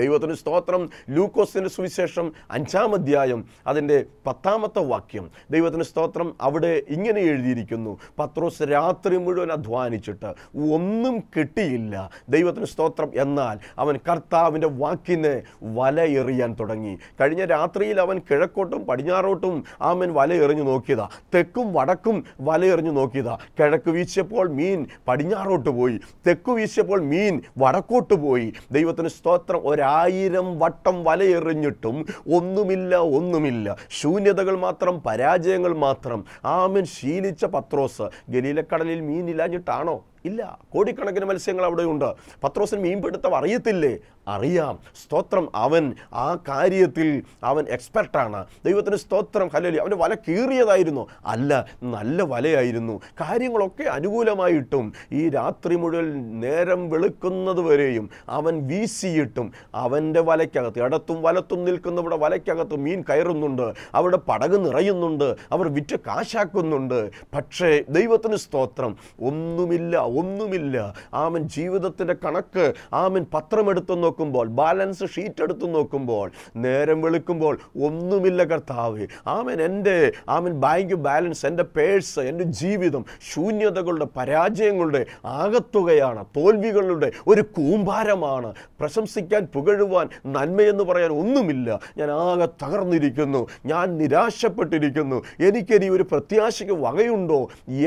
ദൈവത്തിന് സ്തോത്രം ലൂക്കോസിൻ്റെ സുവിശേഷം അഞ്ചാം അധ്യായം അതിൻ്റെ പത്താമത്തെ വാക്യം ദൈവത്തിന് സ്തോത്രം അവിടെ ഇങ്ങനെ എഴുതിയിരിക്കുന്നു പത്രോസ് രാത്രി മുഴുവൻ അധ്വാനിച്ചിട്ട് ഒന്നും കിട്ടിയില്ല ദൈവത്തിന് സ്തോത്രം എന്നാൽ അവൻ കർത്താവിൻ്റെ വാക്കിനെ വലയെറിയാൻ തുടങ്ങി കഴിഞ്ഞ രാത്രിയിൽ അവൻ കിഴക്കോട്ടും പടിഞ്ഞാറോട്ടും ആമൻ വലയെറിഞ്ഞു നോക്കിയതാ തെക്കും വടക്കും വലയെറിഞ്ഞു നോക്കിയതാ കിഴക്ക് വീശിയപ്പോൾ മീൻ പടിഞ്ഞാറോട്ട് പോയി തെക്കു വീശിയപ്പോൾ മീൻ വടക്കോട്ട് പോയി ദൈവത്തിന് സ്തോത്രം ഒരായിരം വട്ടം വലയെറിഞ്ഞിട്ടും ഒന്നുമില്ല ഒന്നുമില്ല ശൂന്യതകൾ മാത്രം പരാജയങ്ങൾ മാത്രം ആമൻ ശീലിച്ച പത്രോസ് ഗലീലക്കടലിൽ മീനില്ലാഞ്ഞിട്ടാണോ ഇല്ല കോടിക്കണക്കിന് മത്സ്യങ്ങൾ അവിടെയുണ്ട് പത്രോസിന് മീൻപിടുത്തം അറിയത്തില്ലേ അറിയാം സ്തോത്രം അവൻ ആ കാര്യത്തിൽ അവൻ എക്സ്പെർട്ടാണ് ദൈവത്തിന് സ്തോത്രം ഹലലി അവൻ്റെ വല കീറിയതായിരുന്നു അല്ല നല്ല വലയായിരുന്നു കാര്യങ്ങളൊക്കെ അനുകൂലമായിട്ടും ഈ രാത്രി മുഴുവൻ നേരം വെളുക്കുന്നത് വരെയും അവൻ വീശിയിട്ടും അവൻ്റെ വലയ്ക്കകത്ത് ഇടത്തും വലത്തും നിൽക്കുന്നവരുടെ വലയ്ക്കകത്ത് മീൻ കയറുന്നുണ്ട് അവിടെ പടക് നിറയുന്നുണ്ട് അവർ വിറ്റ് കാശാക്കുന്നുണ്ട് പക്ഷേ ദൈവത്തിന് സ്തോത്രം ഒന്നുമില്ല ഒന്നുമില്ല ആമൻ ജീവിതത്തിൻ്റെ കണക്ക് ആമൻ പത്രമെടുത്ത് നോക്കുമ്പോൾ ബാലൻസ് ഷീറ്റ് എടുത്ത് നോക്കുമ്പോൾ നേരം വെളുക്കുമ്പോൾ ഒന്നുമില്ല കർത്താവ് ആമൻ എൻ്റെ ആമൻ ബാങ്ക് ബാലൻസ് എൻ്റെ പേഴ്സ് എൻ്റെ ജീവിതം ശൂന്യതകളുടെ പരാജയങ്ങളുടെ ആകത്തുകയാണ് തോൽവികളുടെ ഒരു കൂമ്പാരമാണ് പ്രശംസിക്കാൻ പുകഴുവാൻ നന്മയെന്ന് പറയാൻ ഒന്നുമില്ല ഞാൻ ആകെ തകർന്നിരിക്കുന്നു ഞാൻ നിരാശപ്പെട്ടിരിക്കുന്നു എനിക്കിനി ഒരു പ്രത്യാശയ്ക്ക് വകയുണ്ടോ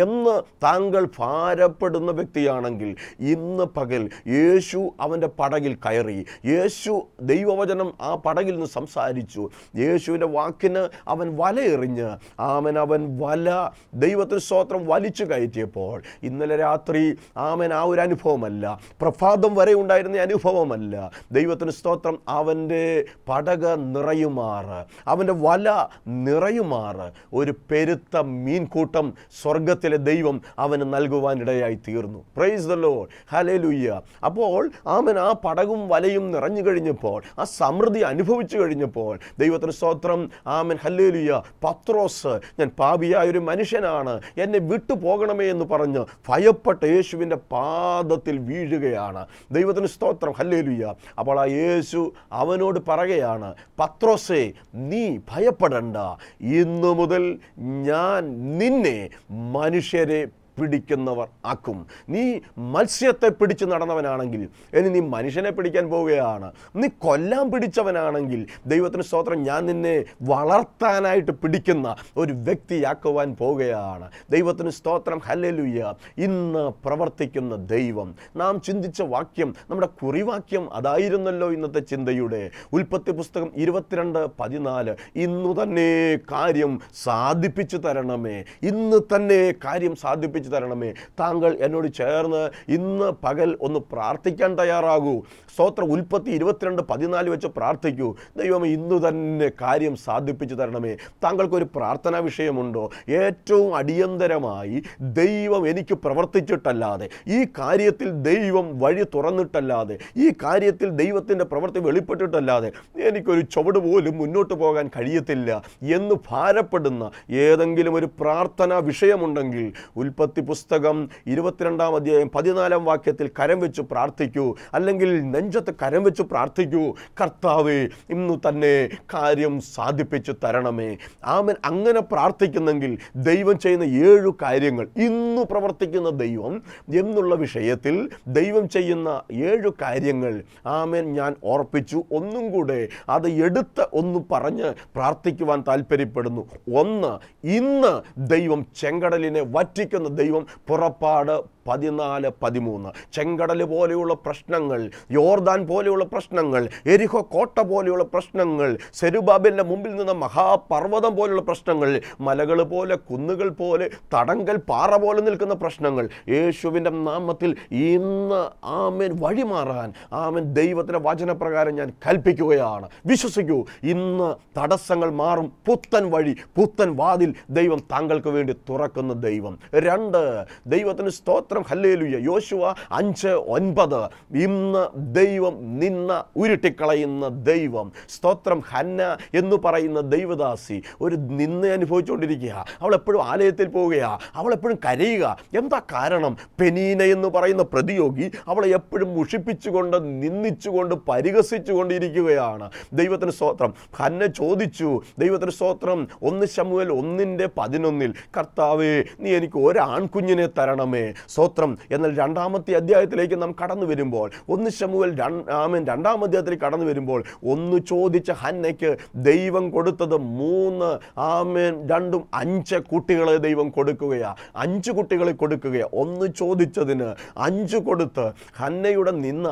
എന്ന് താങ്കൾ ഭാരപ്പെടുന്ന വിശ്വാസമുള്ള വ്യക്തിയാണെങ്കിൽ ഇന്ന് പകൽ യേശു അവൻ്റെ പടകിൽ കയറി യേശു ദൈവവചനം ആ പടകിൽ നിന്ന് സംസാരിച്ചു യേശുവിൻ്റെ വാക്കിന് അവൻ വലയെറിഞ്ഞ് ആമൻ അവൻ വല ദൈവത്തിന് സ്തോത്രം വലിച്ചു കയറ്റിയപ്പോൾ ഇന്നലെ രാത്രി ആമൻ ആ ഒരു അനുഭവമല്ല പ്രഭാതം വരെ ഉണ്ടായിരുന്ന അനുഭവമല്ല ദൈവത്തിന് സ്തോത്രം അവൻ്റെ പടക നിറയുമാറ് അവൻ്റെ വല നിറയുമാറ് ഒരു പെരുത്ത മീൻകൂട്ടം സ്വർഗത്തിലെ ദൈവം അവന് നൽകുവാനിടയായി തീർ തീർന്നു പ്രൈസ് ദ ലോഡ് ഹലലുയ്യ അപ്പോൾ ആമൻ ആ പടകും വലയും നിറഞ്ഞു കഴിഞ്ഞപ്പോൾ ആ സമൃദ്ധി അനുഭവിച്ചു കഴിഞ്ഞപ്പോൾ ദൈവത്തിന് സ്തോത്രം ആമൻ ഹല്ലേലുയ്യ പത്രോസ് ഞാൻ പാപിയായ ഒരു മനുഷ്യനാണ് എന്നെ വിട്ടു പോകണമേ എന്ന് പറഞ്ഞ് ഭയപ്പെട്ട യേശുവിൻ്റെ പാദത്തിൽ വീഴുകയാണ് ദൈവത്തിന് സ്തോത്രം ഹല്ലേലുയ്യ അപ്പോൾ ആ യേശു അവനോട് പറയുകയാണ് പത്രോസേ നീ ഭയപ്പെടണ്ട ഇന്നു മുതൽ ഞാൻ നിന്നെ മനുഷ്യരെ പിടിക്കുന്നവർ ആക്കും നീ മത്സ്യത്തെ പിടിച്ച് നടന്നവനാണെങ്കിൽ ഇനി നീ മനുഷ്യനെ പിടിക്കാൻ പോവുകയാണ് നീ കൊല്ലാൻ പിടിച്ചവനാണെങ്കിൽ ദൈവത്തിന് സ്തോത്രം ഞാൻ നിന്നെ വളർത്താനായിട്ട് പിടിക്കുന്ന ഒരു വ്യക്തിയാക്കുവാൻ പോവുകയാണ് ദൈവത്തിന് സ്തോത്രം ഹല്ലലുയ്യ ഇന്ന് പ്രവർത്തിക്കുന്ന ദൈവം നാം ചിന്തിച്ച വാക്യം നമ്മുടെ കുറിവാക്യം അതായിരുന്നല്ലോ ഇന്നത്തെ ചിന്തയുടെ ഉൽപ്പത്തി പുസ്തകം ഇരുപത്തിരണ്ട് പതിനാല് ഇന്നു തന്നെ കാര്യം സാധിപ്പിച്ചു തരണമേ ഇന്ന് തന്നെ കാര്യം സാധിപ്പിച്ചു പ്രവർത്തിച്ചു തരണമേ താങ്കൾ എന്നോട് ചേർന്ന് ഇന്ന് പകൽ ഒന്ന് പ്രാർത്ഥിക്കാൻ തയ്യാറാകൂ സ്തോത്ര ഉൽപ്പത്തി ഇരുപത്തിരണ്ട് പതിനാല് വെച്ച് പ്രാർത്ഥിക്കൂ ദൈവമേ ഇന്ന് തന്നെ കാര്യം സാധിപ്പിച്ചു തരണമേ താങ്കൾക്കൊരു പ്രാർത്ഥനാ വിഷയമുണ്ടോ ഏറ്റവും അടിയന്തരമായി ദൈവം എനിക്ക് പ്രവർത്തിച്ചിട്ടല്ലാതെ ഈ കാര്യത്തിൽ ദൈവം വഴി തുറന്നിട്ടല്ലാതെ ഈ കാര്യത്തിൽ ദൈവത്തിൻ്റെ പ്രവൃത്തി വെളിപ്പെട്ടിട്ടല്ലാതെ എനിക്കൊരു ചുവട് പോലും മുന്നോട്ട് പോകാൻ കഴിയത്തില്ല എന്ന് ഭാരപ്പെടുന്ന ഏതെങ്കിലും ഒരു പ്രാർത്ഥനാ വിഷയമുണ്ടെങ്കിൽ ഉൽപ്പത്തി ഉൽപ്പത്തി പുസ്തകം ഇരുപത്തിരണ്ടാം അധ്യായം പതിനാലാം വാക്യത്തിൽ കരം വെച്ച് പ്രാർത്ഥിക്കൂ അല്ലെങ്കിൽ നെഞ്ചത്ത് കരം വെച്ച് പ്രാർത്ഥിക്കൂ കർത്താവ് ഇന്ന് തന്നെ കാര്യം സാധിപ്പിച്ചു തരണമേ ആമൻ അങ്ങനെ പ്രാർത്ഥിക്കുന്നെങ്കിൽ ദൈവം ചെയ്യുന്ന ഏഴു കാര്യങ്ങൾ ഇന്ന് പ്രവർത്തിക്കുന്ന ദൈവം എന്നുള്ള വിഷയത്തിൽ ദൈവം ചെയ്യുന്ന ഏഴു കാര്യങ്ങൾ ആമൻ ഞാൻ ഓർപ്പിച്ചു ഒന്നും കൂടെ അത് എടുത്ത് ഒന്ന് പറഞ്ഞ് പ്രാർത്ഥിക്കുവാൻ താല്പര്യപ്പെടുന്നു ഒന്ന് ഇന്ന് ദൈവം ചെങ്കടലിനെ വറ്റിക്കുന്ന ദൈവം പുറപ്പാട് പതിനാല് പതിമൂന്ന് ചെങ്കടൽ പോലെയുള്ള പ്രശ്നങ്ങൾ യോർദാൻ പോലെയുള്ള പ്രശ്നങ്ങൾ എരിഹോ കോട്ട പോലെയുള്ള പ്രശ്നങ്ങൾ സെരുബാബിൻ്റെ മുമ്പിൽ നിന്ന് മഹാപർവ്വതം പോലെയുള്ള പ്രശ്നങ്ങൾ മലകൾ പോലെ കുന്നുകൾ പോലെ തടങ്കൽ പാറ പോലെ നിൽക്കുന്ന പ്രശ്നങ്ങൾ യേശുവിൻ്റെ നാമത്തിൽ ഇന്ന് ആമൻ വഴിമാറാൻ ആമൻ ദൈവത്തിൻ്റെ വചനപ്രകാരം ഞാൻ കൽപ്പിക്കുകയാണ് വിശ്വസിക്കൂ ഇന്ന് തടസ്സങ്ങൾ മാറും പുത്തൻ വഴി പുത്തൻ വാതിൽ ദൈവം താങ്കൾക്ക് വേണ്ടി തുറക്കുന്ന ദൈവം രണ്ട് ദൈവത്തിന് സ്തോത്ര സ്തോത്രം ഹല്ലേലൂയ യോശുവ അഞ്ച് ഒൻപത് ഇന്ന് ദൈവം നിന്ന ഉരുട്ടിക്കളയുന്ന ദൈവം സ്തോത്രം ഹന്ന എന്ന് പറയുന്ന ദൈവദാസി ഒരു നിന്ന് അനുഭവിച്ചുകൊണ്ടിരിക്കുക അവൾ എപ്പോഴും ആലയത്തിൽ പോവുകയാണ് അവൾ എപ്പോഴും കരയുക എന്താ കാരണം പെനീന എന്ന് പറയുന്ന പ്രതിയോഗി അവളെ എപ്പോഴും മുഷിപ്പിച്ചുകൊണ്ട് നിന്നിച്ചുകൊണ്ട് പരിഹസിച്ചുകൊണ്ട് ഇരിക്കുകയാണ് ദൈവത്തിന് സ്തോത്രം ഹന്ന ചോദിച്ചു ദൈവത്തിന് സ്തോത്രം ഒന്ന് ശമുവൽ ഒന്നിൻ്റെ പതിനൊന്നിൽ കർത്താവേ നീ എനിക്ക് ഒരാൺകുഞ്ഞിനെ തരണമേ സ്തോത്രം എന്നാൽ രണ്ടാമത്തെ അധ്യായത്തിലേക്ക് നാം കടന്നു വരുമ്പോൾ ഒന്ന് ശമുവൽ ആമൻ രണ്ടാം അധ്യായത്തിലേക്ക് കടന്നു വരുമ്പോൾ ഒന്ന് ചോദിച്ച ഹന്നയ്ക്ക് ദൈവം കൊടുത്തത് മൂന്ന് ആമേൻ രണ്ടും അഞ്ച് കുട്ടികളെ ദൈവം കൊടുക്കുകയാ അഞ്ച് കുട്ടികളെ കൊടുക്കുകയാണ് ഒന്ന് ചോദിച്ചതിന് അഞ്ച് കൊടുത്ത് ഹന്നയുടെ നിന്ന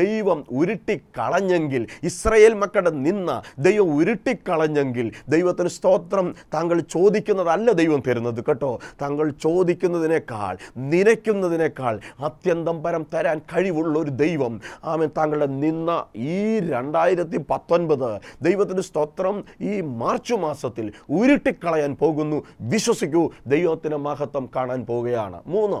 ദൈവം ഉരുട്ടിക്കളഞ്ഞെങ്കിൽ കളഞ്ഞെങ്കിൽ ഇസ്രയേൽ മക്കളുടെ നിന്ന ദൈവം ഉരുട്ടിക്കളഞ്ഞെങ്കിൽ ദൈവത്തിന് സ്തോത്രം താങ്കൾ ചോദിക്കുന്നതല്ല ദൈവം തരുന്നത് കേട്ടോ താങ്കൾ ചോദിക്കുന്നതിനേക്കാൾ നിനയ്ക്ക് ക്ഷമിക്കുന്നതിനേക്കാൾ അത്യന്തം പരം തരാൻ കഴിവുള്ള ഒരു ദൈവം ആമേ താങ്കളുടെ നിന്ന ഈ രണ്ടായിരത്തി പത്തൊൻപത് ദൈവത്തിൻ്റെ സ്തോത്രം ഈ മാർച്ച് മാസത്തിൽ ഉരുട്ടിക്കളയാൻ പോകുന്നു വിശ്വസിക്കൂ ദൈവത്തിൻ്റെ മഹത്വം കാണാൻ പോവുകയാണ് മൂന്ന്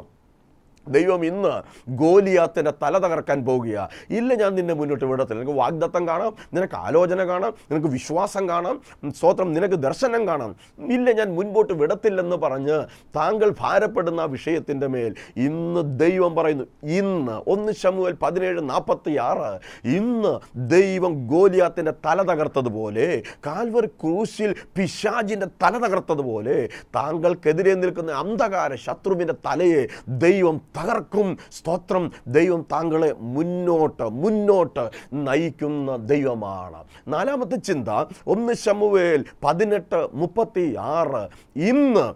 ദൈവം ഇന്ന് ഗോലിയാത്തിൻ്റെ തല തകർക്കാൻ പോകുക ഇല്ല ഞാൻ നിന്നെ മുന്നോട്ട് വിടത്തില്ല നിനക്ക് വാഗ്ദത്തം കാണാം നിനക്ക് ആലോചന കാണാം നിനക്ക് വിശ്വാസം കാണാം സ്തോത്രം നിനക്ക് ദർശനം കാണാം ഇല്ല ഞാൻ മുൻപോട്ട് വിടത്തില്ലെന്ന് പറഞ്ഞ് താങ്കൾ ഭാരപ്പെടുന്ന വിഷയത്തിൻ്റെ മേൽ ഇന്ന് ദൈവം പറയുന്നു ഇന്ന് ഒന്ന് ശമുവൽ പതിനേഴ് നാൽപ്പത്തി ആറ് ഇന്ന് ദൈവം ഗോലിയാത്തിൻ്റെ തല തകർത്തതുപോലെ കാൽവർ ക്രൂശിൽ പിശാജിൻ്റെ തല തകർത്തതുപോലെ താങ്കൾക്കെതിരെ നിൽക്കുന്ന അന്ധകാര ശത്രുവിൻ്റെ തലയെ ദൈവം തകർക്കും സ്തോത്രം ദൈവം താങ്കളെ മുന്നോട്ട് മുന്നോട്ട് നയിക്കുന്ന ദൈവമാണ് നാലാമത്തെ ചിന്ത ഒന്ന് ശമുവേൽ പതിനെട്ട് മുപ്പത്തി ആറ് ഇന്ന്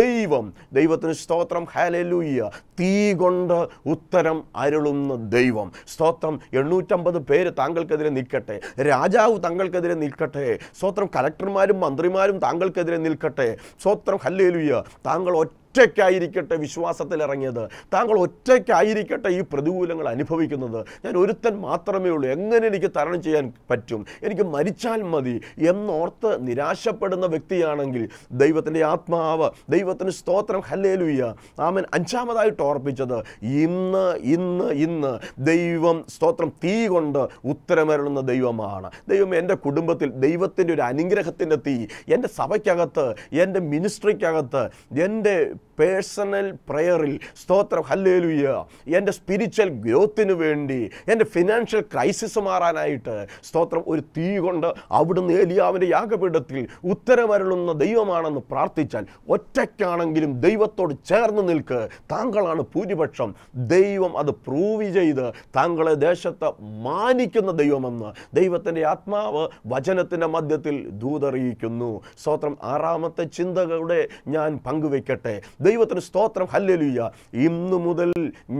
ദൈവം ദൈവത്തിന് സ്തോത്രം ഹാലലൂയ്യ തീ കൊണ്ട് ഉത്തരം അരുളുന്ന ദൈവം സ്തോത്രം എണ്ണൂറ്റമ്പത് പേര് താങ്കൾക്കെതിരെ നിൽക്കട്ടെ രാജാവ് താങ്കൾക്കെതിരെ നിൽക്കട്ടെ സ്തോത്രം കലക്ടർമാരും മന്ത്രിമാരും താങ്കൾക്കെതിരെ നിൽക്കട്ടെ സ്തോത്രം ഹല്ലേലുയ്യ താങ്കൾ ഒറ്റയ്ക്കായിരിക്കട്ടെ വിശ്വാസത്തിലിറങ്ങിയത് താങ്കൾ ഒറ്റയ്ക്കായിരിക്കട്ടെ ഈ പ്രതികൂലങ്ങൾ അനുഭവിക്കുന്നത് ഞാൻ ഒരുത്തൻ മാത്രമേ ഉള്ളൂ എങ്ങനെ എനിക്ക് തരണം ചെയ്യാൻ പറ്റും എനിക്ക് മരിച്ചാൽ മതി എന്നോർത്ത് നിരാശപ്പെടുന്ന വ്യക്തിയാണെങ്കിൽ ദൈവത്തിൻ്റെ ആത്മാവ് ദൈവത്തിന് സ്തോത്രം ഹല്ലേലുയ്യ ആമൻ അഞ്ചാമതായിട്ട് നേരിട്ട് ഓർപ്പിച്ചത് ഇന്ന് ഇന്ന് ഇന്ന് ദൈവം സ്തോത്രം തീ കൊണ്ട് ഉത്തരമരുളുന്ന ദൈവമാണ് ദൈവം എൻ്റെ കുടുംബത്തിൽ ദൈവത്തിൻ്റെ ഒരു അനുഗ്രഹത്തിൻ്റെ തീ എൻ്റെ സഭയ്ക്കകത്ത് എൻ്റെ മിനിസ്ട്രിക്കകത്ത് എൻ്റെ പേഴ്സണൽ പ്രയറിൽ സ്തോത്രം ഹല്ലേലുയ്യ എൻ്റെ സ്പിരിച്വൽ ഗ്രോത്തിന് വേണ്ടി എൻ്റെ ഫിനാൻഷ്യൽ ക്രൈസിസ് മാറാനായിട്ട് സ്തോത്രം ഒരു തീ കൊണ്ട് അവിടുന്ന് ഏലിയാവിൻ്റെ യാഗപീഠത്തിൽ ഉത്തരമരുളുന്ന ദൈവമാണെന്ന് പ്രാർത്ഥിച്ചാൽ ഒറ്റയ്ക്കാണെങ്കിലും ദൈവത്തോട് ചേർന്ന് നിൽക്ക് താങ്കളാണ് ഭൂരിപക്ഷം ദൈവം അത് പ്രൂവ് ചെയ്ത് താങ്കളെ ദേശത്ത് മാനിക്കുന്ന ദൈവമെന്ന് ദൈവത്തിൻ്റെ ആത്മാവ് വചനത്തിൻ്റെ മധ്യത്തിൽ ദൂതറിയിക്കുന്നു സ്തോത്രം ആറാമത്തെ ചിന്തകളുടെ ഞാൻ പങ്കുവെക്കട്ടെ ദൈവത്തിന് സ്തോത്രം ഹല്ലലുയ്യ ഇന്നു മുതൽ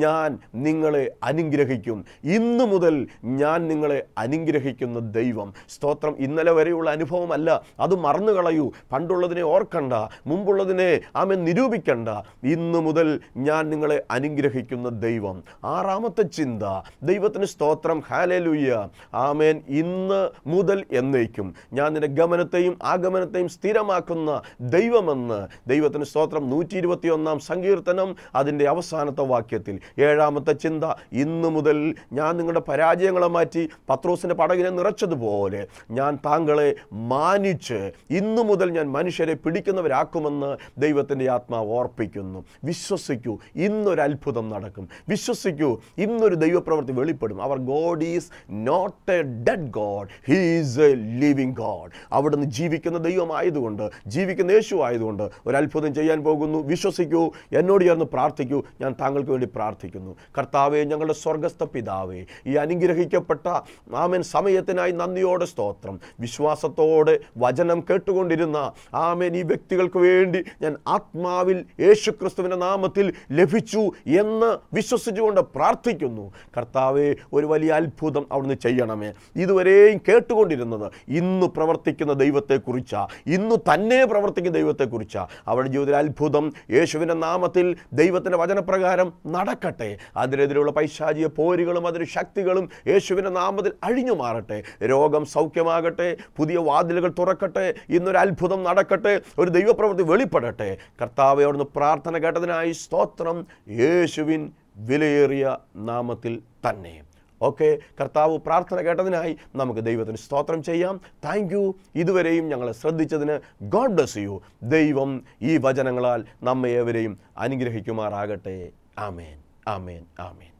ഞാൻ നിങ്ങളെ അനുഗ്രഹിക്കും ഇന്നു മുതൽ ഞാൻ നിങ്ങളെ അനുഗ്രഹിക്കുന്ന ദൈവം സ്തോത്രം ഇന്നലെ വരെയുള്ള അനുഭവമല്ല അത് മറന്നു കളയൂ പണ്ടുള്ളതിനെ ഓർക്കണ്ട മുമ്പുള്ളതിനെ ആമെ നിരൂപിക്കണ്ട ഇന്നു മുതൽ ഞാൻ നിങ്ങളെ അനുഗ്രഹിക്കുന്ന ദൈവം ആറാമത്തെ ചിന്ത ദൈവത്തിന് സ്തോത്രം ഹാലലുയ്യ ആമേൻ ഇന്ന് മുതൽ എന്നേക്കും ഞാൻ നിന്റെ ഗമനത്തെയും ആഗമനത്തെയും സ്ഥിരമാക്കുന്ന ദൈവമെന്ന് ദൈവത്തിന് സ്തോത്രം നൂറ്റി ഇരുപത്തിയൊന്നാം സങ്കീർത്തനം അതിൻ്റെ അവസാനത്തെ വാക്യത്തിൽ ഏഴാമത്തെ ചിന്ത ഇന്നു മുതൽ ഞാൻ നിങ്ങളുടെ പരാജയങ്ങളെ മാറ്റി പത്രോസിൻ്റെ പടകിനെ നിറച്ചതുപോലെ ഞാൻ താങ്കളെ മാനിച്ച് ഇന്നു മുതൽ ഞാൻ മനുഷ്യരെ പിടിക്കുന്നവരാക്കുമെന്ന് ദൈവത്തിൻ്റെ ആത്മാവ് ഓർപ്പിക്കുന്നു വിശ്വസിക്കൂ ഇന്നൊരു അത്ഭുതം നടക്കും വിശ്വസിക്കൂ ഇന്നൊരു ദൈവപ്രവൃത്തി വെളിപ്പെടും അവർ God is not a dead God he's is a living God അവിടുന്ന് ജീവിക്കുന്ന ദൈവമായതുകൊണ്ട് ജീവിക്കുന്ന യേശു ആയതുകൊണ്ട് ഒരു അത്ഭുതം ചെയ്യാൻ പോകുന്നു വിശ്വ വിശ്വസിക്കൂ എന്നോട് ചേർന്ന് പ്രാർത്ഥിക്കൂ ഞാൻ താങ്കൾക്ക് വേണ്ടി പ്രാർത്ഥിക്കുന്നു കർത്താവെ ഞങ്ങളുടെ സ്വർഗസ്ഥ പിതാവേ ഈ അനുഗ്രഹിക്കപ്പെട്ട ആമേൻ സമയത്തിനായി നന്ദിയോടെ സ്തോത്രം വിശ്വാസത്തോടെ വചനം കേട്ടുകൊണ്ടിരുന്ന ആമേൻ ഈ വ്യക്തികൾക്ക് വേണ്ടി ഞാൻ ആത്മാവിൽ യേശുക്രിസ്തുവിൻ്റെ നാമത്തിൽ ലഭിച്ചു എന്ന് വിശ്വസിച്ചുകൊണ്ട് പ്രാർത്ഥിക്കുന്നു കർത്താവെ ഒരു വലിയ അത്ഭുതം അവിടുന്ന് ചെയ്യണമേ ഇതുവരെയും കേട്ടുകൊണ്ടിരുന്നത് ഇന്ന് പ്രവർത്തിക്കുന്ന ദൈവത്തെക്കുറിച്ചാണ് ഇന്ന് തന്നെ പ്രവർത്തിക്കുന്ന ദൈവത്തെക്കുറിച്ചാണ് അവരുടെ ജീവിതത്തിൽ അത്ഭുതം യേശുവിൻ്റെ നാമത്തിൽ ദൈവത്തിൻ്റെ വചനപ്രകാരം നടക്കട്ടെ അതിനെതിരെയുള്ള പൈശാചിയ പോരുകളും അതിന് ശക്തികളും യേശുവിൻ്റെ നാമത്തിൽ അഴിഞ്ഞു മാറട്ടെ രോഗം സൗഖ്യമാകട്ടെ പുതിയ വാതിലുകൾ തുറക്കട്ടെ ഇന്നൊരു അത്ഭുതം നടക്കട്ടെ ഒരു ദൈവപ്രവൃത്തി വെളിപ്പെടട്ടെ കർത്താവ് പ്രാർത്ഥന കേട്ടതിനായി സ്തോത്രം യേശുവിൻ വിലയേറിയ നാമത്തിൽ തന്നെ ഓക്കെ കർത്താവ് പ്രാർത്ഥന കേട്ടതിനായി നമുക്ക് ദൈവത്തിന് സ്തോത്രം ചെയ്യാം താങ്ക് യു ഇതുവരെയും ഞങ്ങളെ ശ്രദ്ധിച്ചതിന് ഗോഡ് ബ്ലസ് യു ദൈവം ഈ വചനങ്ങളാൽ നമ്മെ ഏവരെയും അനുഗ്രഹിക്കുമാറാകട്ടെ ആമേൻ ആമേൻ ആമേൻ